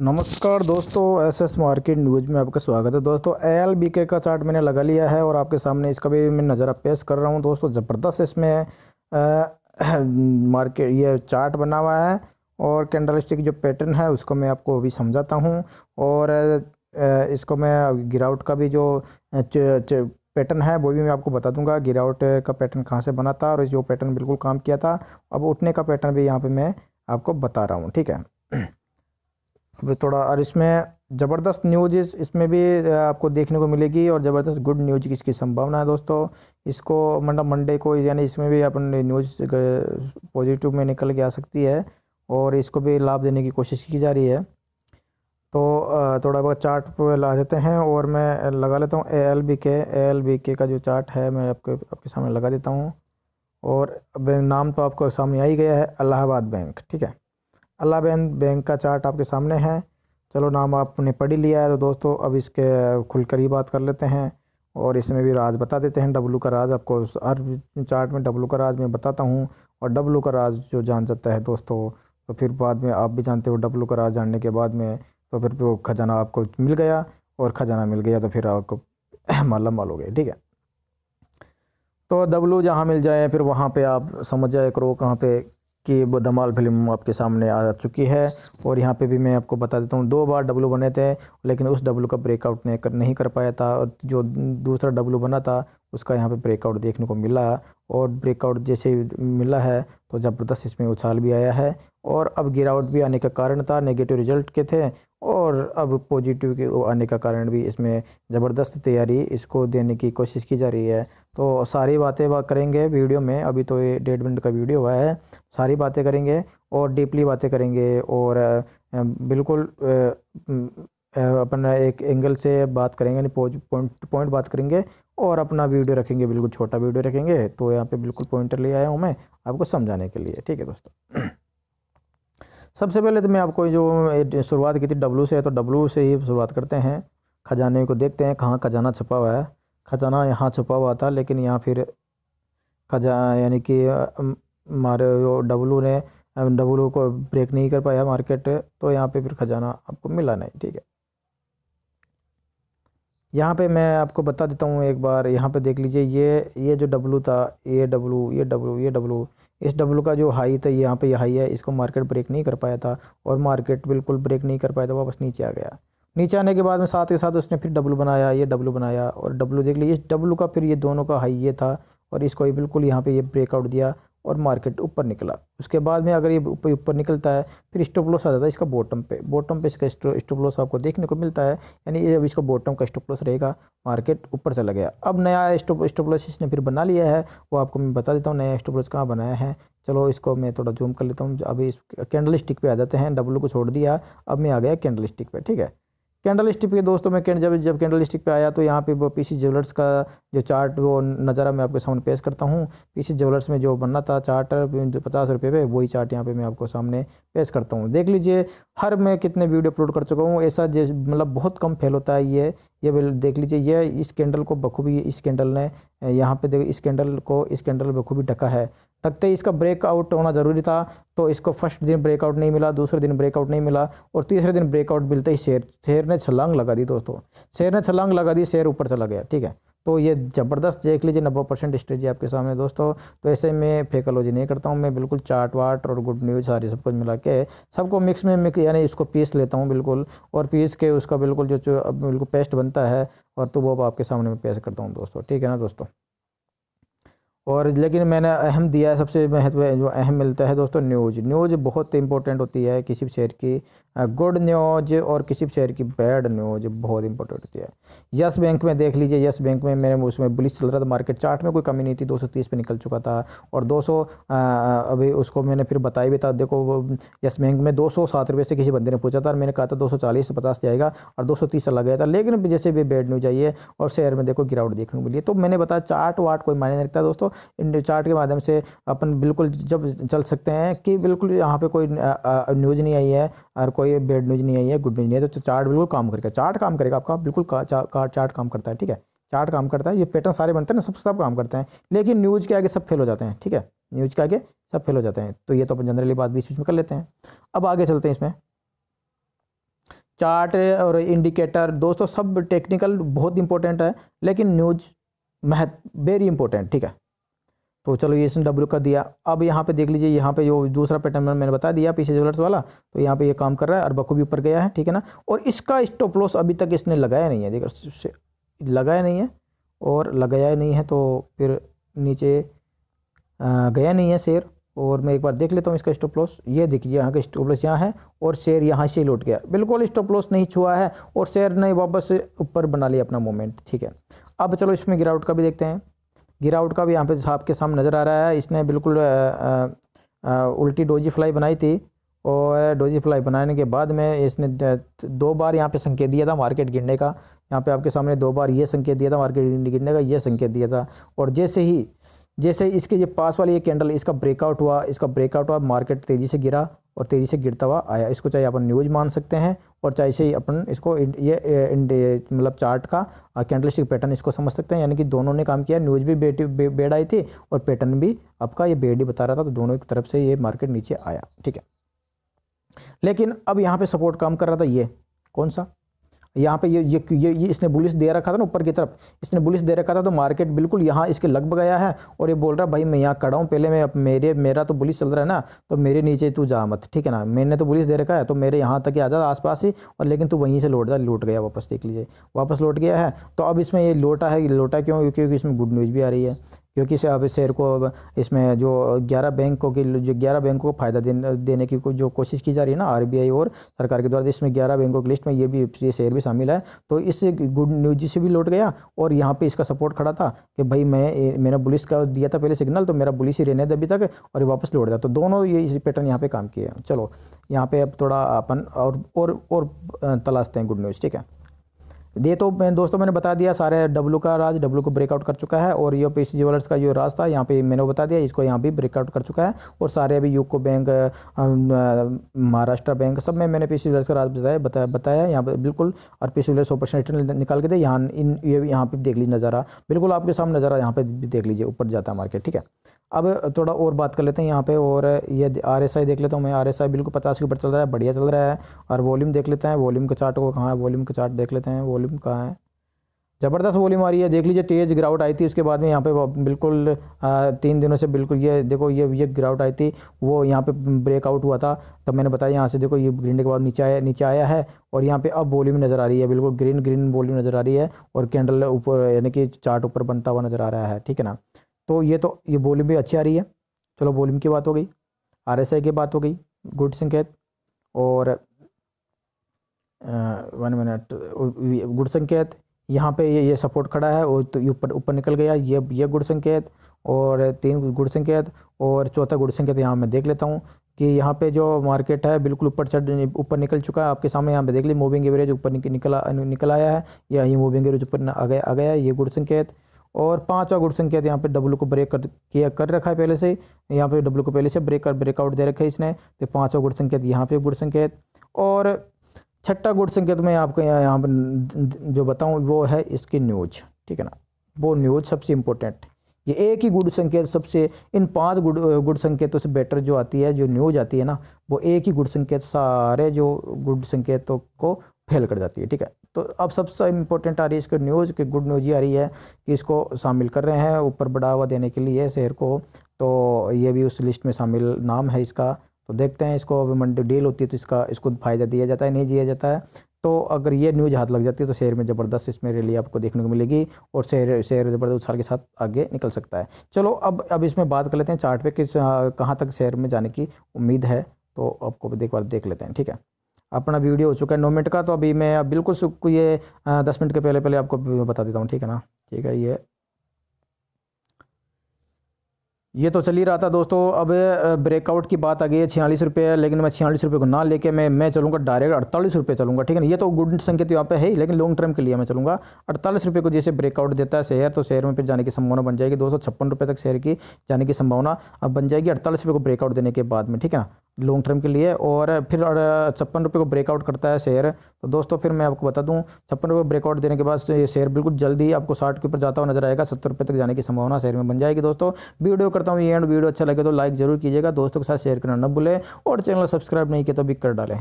नमस्कार दोस्तों S S market news में आपका स्वागत है दोस्तों एल बी के का चार्ट मैंने लगा लिया है और आपके सामने इसका भी मैं नज़र पेश कर रहा हूँ दोस्तों ज़बरदस्त इसमें मार्केट ये चार्ट बना हुआ है और कैंडल स्टिक जो पैटर्न है उसको मैं आपको अभी समझाता हूँ और इसको मैं गिरावट का भी जो च, च, पैटर्न है वो भी मैं आपको बता दूंगा गिरावट का पैटर्न कहाँ से बना था और जो पैटर्न बिल्कुल काम किया था अब उठने का पैटर्न भी यहाँ पर मैं आपको बता रहा हूँ ठीक है अब थोड़ा और इसमें ज़बरदस्त न्यूज इस इसमें भी आपको देखने को मिलेगी और ज़बरदस्त गुड न्यूज इसकी संभावना है दोस्तों इसको मतलब मंडे को यानी इसमें भी अपन न्यूज पॉजिटिव में निकल के आ सकती है और इसको भी लाभ देने की कोशिश की जा रही है तो थोड़ा बहुत चार्ट ला देते हैं और मैं लगा लेता हूँ ए एल बी के ए एल बी के का जो चार्ट है मैं आपके आपके सामने लगा देता हूँ और बैंक नाम तो आपको सामने आ ही गया है अलाहाबाद बैंक ठीक है अल्लाह बहन बैंक का चार्ट आपके सामने है चलो नाम आपने पढ़ ही लिया है तो दोस्तों अब इसके खुलकर ही बात कर लेते हैं और इसमें भी राज बता देते हैं डब्लू का राज आपको हर चार्ट में डब्लू का राज मैं बताता हूँ और डब्लू का राज जो जान जाता है दोस्तों तो फिर बाद में आप भी जानते हो डब्लू का राज जानने के बाद में तो फिर वो खजाना आपको मिल गया और ख़जाना मिल गया तो फिर आपको माला माल हो गया ठीक है तो डब्लू जहाँ मिल जाए फिर वहाँ पे आप समझ जाए करो कहाँ पे कि धमाल फिल्म आपके सामने आ चुकी है और यहाँ पे भी मैं आपको बता देता हूँ दो बार डब्लू बने थे लेकिन उस डब्लू का ब्रेकआउट नहीं कर नहीं कर पाया था और जो दूसरा डब्लू बना था उसका यहाँ पे ब्रेकआउट देखने को मिला और ब्रेकआउट जैसे मिला है तो ज़बरदस्त इसमें उछाल भी आया है और अब गिरावट भी आने का कारण था नेगेटिव रिजल्ट के थे और अब पॉजिटिव के आने का कारण भी इसमें ज़बरदस्त तैयारी इसको देने की कोशिश की जा रही है तो सारी बातें बात करेंगे वीडियो में अभी तो ये डेढ़ मिनट का वीडियो हुआ है सारी बातें करेंगे और डीपली बातें करेंगे और बिल्कुल अपना एक एंगल से बात करेंगे यानी पॉइंट पॉइंट बात करेंगे और अपना वीडियो रखेंगे बिल्कुल छोटा वीडियो रखेंगे तो यहाँ पे बिल्कुल पॉइंटर ले आया हूँ मैं आपको समझाने के लिए ठीक है दोस्तों सबसे पहले तो मैं आपको जो शुरुआत की थी डब्लू से तो डब्लू से ही शुरुआत करते हैं खजाने को देखते हैं कहाँ खजाना छुपा हुआ है खजाना यहाँ छुपा हुआ था लेकिन यहाँ फिर खजा यानी कि हमारे डब्लू ने डब्लू को ब्रेक नहीं कर पाया मार्केट तो यहाँ पे फिर खजाना आपको मिला नहीं ठीक है यहाँ पे मैं आपको बता देता हूँ एक बार यहाँ पे देख लीजिए ये ये जो डब्लू था ये डब्लू ये डब्लू ये डब्लू इस डब्लू का जो हाई था यहाँ पे ये हाई है इसको मार्केट ब्रेक नहीं कर पाया था और मार्केट बिल्कुल ब्रेक नहीं कर पाया था वापस नीचे आ गया नीचे आने के बाद में साथ ही साथ उसने फिर डब्लू बनाया ये डब्लू बनाया और डब्लू देख लीजिए इस डब्लू का फिर ये दोनों का हाई ये था और इसको बिल्कुल यहाँ पर ये ब्रेकआउट दिया और मार्केट ऊपर निकला उसके बाद में अगर ये ऊपर ऊपर निकलता है फिर स्टॉप लॉस आ जाता है इसका बॉटम पे बॉटम पे इसका स्टॉप लॉस आपको देखने को मिलता है यानी ये अब इसका बॉटम का स्टॉप लॉस रहेगा मार्केट ऊपर चला गया अब नया स्टॉप स्टॉप लॉस इसने फिर बना लिया है वो आपको मैं बता देता हूँ नया स्टॉप लॉस कहाँ बनाया है चलो इसको मैं थोड़ा जूम कर लेता हूँ अभी इस कैंडल स्टिक पर आ जाते हैं डब्लू को छोड़ दिया अब मैं आ गया कैंडल स्टिक पर ठीक है कैंडल स्टिक के दोस्तों में जब जब कैंडल स्टिक पे आया तो यहाँ पे पी सी ज्वेलर्स का जो चार्ट वो नज़ारा मैं आपके सामने पेश करता हूँ पीसी ज्वेलर्स में जो बनना था चार्ट जो पचास रुपये पे वही चार्ट यहाँ पे मैं आपको सामने पेश करता हूँ देख लीजिए हर मैं कितने वीडियो अपलोड कर चुका हूँ ऐसा मतलब बहुत कम फेल होता है ये ये देख लीजिए ये इस कैंडल को बखूबी इस कैंडल ने यहाँ पे देखो इस कैंडल को इस कैंडल बखूबी ढका है लगते ही इसका ब्रेकआउट होना ज़रूरी था तो इसको फर्स्ट दिन ब्रेकआउट नहीं मिला दूसरे दिन ब्रेकआउट नहीं मिला और तीसरे दिन ब्रेकआउट मिलते ही शेयर शेयर ने छलांग लगा दी दोस्तों शेयर ने छलांग लगा दी शेयर ऊपर चला गया ठीक है तो ये ज़बरदस्त देख लीजिए नब्बे परसेंट स्ट्रेजी आपके सामने दोस्तों तो ऐसे में फेकोलॉजी नहीं करता हूँ मैं बिल्कुल चाट वाट और गुड न्यूज़ सारी सब कुछ मिला के सबको मिक्स में मिक्स यानी इसको पीस लेता हूँ बिल्कुल और पीस के उसका बिल्कुल जो बिल्कुल पेस्ट बनता है और तो वो आपके सामने मैं पेश करता हूँ दोस्तों ठीक है ना दोस्तों और लेकिन मैंने अहम दिया है सबसे महत्व जो अहम मिलता है दोस्तों न्यूज न्यूज बहुत इंपॉर्टेंट होती है किसी भी शहर की गुड न्यूज और किसी भी शहर की बैड न्यूज बहुत इंपॉर्टेंट होती है यस बैंक में देख लीजिए यस बैंक में मैंने उसमें बुलिस चल रहा था मार्केट चार्ट में कोई कमी नहीं थी दो पे निकल चुका था और दो अभी उसको मैंने फिर बताया भी था देखो यस बैंक में दो सौ से किसी बंदे ने पूछा था और मैंने कहा था दो से पचास जाएगा और दो चला गया था लेकिन जैसे भी बैड न्यूज आई है और शेयर में देखो गिरावट देखने को मिली तो मैंने बताया चार्ट वाट कोई मायने नहीं रखता दोस्तों इन चार्ट के माध्यम से अपन बिल्कुल जब चल सकते हैं कि बिल्कुल यहाँ पे कोई न्यूज़ नहीं आई है और कोई बेड न्यूज़ नहीं आई है गुड न्यूज़ नहीं है तो चार्ट बिल्कुल काम करेगा चार्ट काम करेगा आपका बिल्कुल का, चार्ट काम करता है ठीक है चार्ट काम करता है ये पैटर्न सारे बनते हैं ना सब सब काम करते हैं लेकिन न्यूज़ के आगे सब फेल हो जाते हैं ठीक है न्यूज़ के आगे सब फेल हो जाते हैं तो ये तो अपन जनरली बात बीच बीच में कर लेते हैं अब आगे चलते हैं इसमें चार्ट और इंडिकेटर दोस्तों सब टेक्निकल बहुत इंपॉर्टेंट है लेकिन न्यूज महत्व वेरी इंपॉर्टेंट ठीक है तो चलो ये इसने डब्ल्यू का दिया अब यहाँ पे देख लीजिए यहाँ पे जो दूसरा पैटर्न मैंने बता दिया पीछे ज्वेलर्स वाला तो यहाँ पे ये काम कर रहा है और बखूबी ऊपर गया है ठीक है ना और इसका स्टॉप लॉस अभी तक इसने लगाया नहीं है देखो लगाया नहीं है और लगाया नहीं है तो फिर नीचे गया नहीं है शेयर और मैं एक बार देख लेता हूँ इसका स्टॉप लॉस ये देखिए यहाँ का स्टॉप लॉस यहाँ है और शेयर यहाँ से लौट गया बिल्कुल स्टॉप लॉस नहीं छुआ है और शेयर ने वापस ऊपर बना लिया अपना मोमेंट ठीक है अब चलो इसमें गिरावट का भी देखते हैं गिरा आउट का भी यहाँ पे आपके सामने नज़र आ रहा है इसने बिल्कुल आ, आ, उल्टी डोजी फ्लाई बनाई थी और डोजी फ्लाई बनाने के बाद में इसने दो बार यहाँ पे संकेत दिया था मार्केट गिरने का यहाँ पे आपके सामने दो बार ये संकेत दिया था मार्केट गिरने का ये संकेत दिया था और जैसे ही जैसे इसके ये पास वाली ये कैंडल इसका ब्रेकआउट हुआ इसका ब्रेकआउट हुआ मार्केट तेज़ी से गिरा और तेज़ी से गिरता हुआ आया इसको चाहे अपन न्यूज मान सकते हैं और चाहे से अपन इसको ये मतलब चार्ट का कैंडलिस्टिक पैटर्न इसको समझ सकते हैं यानी कि दोनों ने काम किया न्यूज भी बेटी बे, बेड आई थी और पैटर्न भी आपका ये बेड ही बता रहा था तो दोनों की तरफ से ये मार्केट नीचे आया ठीक है लेकिन अब यहाँ पर सपोर्ट काम कर रहा था ये कौन सा यहाँ पे ये ये ये, ये इसने बुलिस दे रखा था ना ऊपर की तरफ इसने बुलिस दे रखा था तो मार्केट बिल्कुल यहाँ इसके लग गया है और ये बोल रहा है भाई मैं यहाँ खड़ा हूँ पहले मैं मेरे मेरा तो बुलिस चल रहा है ना तो मेरे नीचे तू जा मत ठीक है ना मैंने तो बुलिस दे रखा है तो मेरे यहाँ तक ही आ जाता आस ही और लेकिन तू वहीं से लौट जा लौट गया वापस देख लीजिए वापस लौट गया है तो अब इसमें ये लौटा है लौटा क्यों क्योंकि इसमें गुड न्यूज़ भी आ रही है क्योंकि अब शेयर को इसमें जो ग्यारह बैंकों की जो ग्यारह बैंकों को फ़ायदा देने देने की जो कोशिश की जा रही है ना आरबीआई और सरकार के द्वारा इसमें ग्यारह बैंकों की लिस्ट में ये भी ये शेयर भी शामिल है तो इस गुड न्यूज से भी लौट गया और यहाँ पर इसका सपोर्ट खड़ा था कि भाई मैं मैंने पुलिस का दिया था पहले सिग्नल तो मेरा पुलिस ही रहने दे अभी तक और वापस लौट गया तो दोनों ये इसी पैटर्न यहाँ पे काम किए चलो यहाँ पर अब थोड़ा अपन और और तलाशते हैं गुड न्यूज़ ठीक है ये तो मैं दोस्तों मैंने बता दिया सारे डब्लू का राज डब्लू को ब्रेकआउट कर चुका है और ये पेश ज्वेलर्स का जो राज था यहाँ पे मैंने बता दिया इसको यहाँ भी ब्रेकआउट कर चुका है और सारे अभी यूको बैंक महाराष्ट्र बैंक सब में मैंने पी सी ज्वेलर्स का राज बताया बताया बताया यहाँ पर बिल्कुल और पी सी ज्वेलर्स ऑपरेशन निकाल के दे यहाँ इन ये यहाँ पर देख लीजिए नज़ारा बिल्कुल आपके सामने नज़ारा यहाँ पर देख लीजिए ऊपर जाता है मार्केट ठीक है अब थोड़ा और बात कर लेते हैं यहाँ पे और ये आर एस आई देख लेता हूँ मैं आर एस आई बिल्कुल पचास के ऊपर चल रहा है बढ़िया चल रहा है और वॉल्यूम देख लेते हैं वॉल्यूम का चार्ट को कहाँ है वॉल्यूम का चार्ट देख लेते हैं वॉल्यूम कहाँ है ज़बरदस्त वॉल्यूम आ रही है देख लीजिए तेज़ ग्राउट आई थी उसके बाद में यहाँ पे बिल्कुल तीन दिनों से बिल्कुल ये देखो ये ये ग्राउट आई थी वो यहाँ पे ब्रेकआउट हुआ था तब मैंने बताया यहाँ से देखो ये ग्रीन के बाद नीचे आया नीचे आया है और यहाँ पे अब वॉल्यूम नज़र आ रही है बिल्कुल ग्रीन ग्रीन वॉल्यूम नज़र आ रही है और कैंडल ऊपर यानी कि चार्ट ऊपर बनता हुआ नज़र आ रहा है ठीक है ना तो ये तो ये वॉल्यूम भी अच्छी आ रही है चलो वॉल्यूम की बात हो गई आर एस आई की बात हो गई गुड संकेत और वन मिनट गुड संकेत यहाँ पे ये ये सपोर्ट खड़ा है और तो ऊपर ऊपर निकल गया ये ये गुड़ संकेत और तीन गुड़ संकेत और चौथा गुड़ संकेत यहाँ मैं देख लेता हूँ कि यहाँ पे जो मार्केट है बिल्कुल ऊपर चढ़ ऊपर निकल चुका है आपके सामने यहाँ पे देख ली मूविंग एवरेज ऊपर निकला निकल आया है या ये मूविंग एवरेज ऊपर आ गया आ गया है ये गुड़ संकेत और पाँचवा गुड़ संकेत तो यहाँ पे डब्लू को ब्रेक कर किया कर रखा है पहले से यहाँ पे डब्लू को पहले से ब्रेक कर ब्रेकआउट दे रखा है इसने तो पाँचवा गुड़ संकेत तो यहाँ पे गुड़ संकेत और छठा गुड़ संकेत तो मैं आपको यहाँ यहाँ पर जो बताऊँ वो है इसकी न्यूज ठीक है ना वो न्यूज सबसे इम्पोर्टेंट ये एक ही गुड़ संकेत सबसे इन पाँच गुड़ गुड़ संकेतों से बेटर जो आती है जो न्यूज आती है ना वो एक ही गुड़ संकेत सारे जो गुड़ संकेतों को फेल कर जाती है ठीक है तो अब सबसे इम्पोर्टेंट आ रही है इसकी न्यूज़ कि गुड न्यूज़ ये आ रही है कि इसको शामिल कर रहे हैं ऊपर बढ़ावा देने के लिए शहर को तो ये भी उस लिस्ट में शामिल नाम है इसका तो देखते हैं इसको अभी मंडी डील होती है तो इसका इसको फायदा दिया जाता है नहीं दिया जाता है तो अगर ये न्यूज हाथ लग जाती है तो शहर में ज़बरदस्त इसमें रैली आपको देखने को मिलेगी और शहर शहर ज़बरदस्त उछाल के साथ आगे निकल सकता है चलो अब अब इसमें बात कर लेते हैं चार्ट पे किस कहाँ तक शहर में जाने की उम्मीद है तो आपको एक बार देख लेते हैं ठीक है अपना वीडियो हो चुका है नौ मिनट का तो अभी मैं अब बिल्कुल सुख ये दस मिनट के पहले पहले आपको बता देता हूँ ठीक है ना ठीक है ये ये तो चल ही रहा था दोस्तों अब ब्रेकआउट की बात आ गई है छियालीस रुपये लेकिन मैं छियालीस रुपये को ना लेके मैं मैं चलूँगा डायरेक्ट अड़तालीस रुपये चलूँगा ठीक है ना ये तो गुड संकेत यहाँ पे है ही लेकिन लॉन्ग टर्म के लिए मैं चलूँगा अड़तालीस रुपये को जैसे ब्रेकआउट देता है शेयर तो शेयर में फिर जाने की संभावना बन जाएगी दो सौ छप्पन रुपये तक शेयर की जाने की संभावना अब बन जाएगी अड़तालीस रुपये को ब्रेकआउट देने के बाद में ठीक है ना लॉन्ग टर्म के लिए और फिर छप्पन रुपये को ब्रेकआउट करता है शेयर तो दोस्तों फिर मैं आपको बता दूं छप्पन रुपये ब्रेकआउट देने के बाद ये शेयर बिल्कुल जल्दी आपको साठ के ऊपर जाता हुआ नजर आएगा सत्तर रुपये तक जाने की संभावना शेयर में बन जाएगी दोस्तों वीडियो करता हूँ ये एंड वीडियो अच्छा लगे तो लाइक जरूर कीजिएगा दोस्तों के साथ शेयर करना न भूलें और चैनल सब्सक्राइब नहीं किया तो भी कर डालें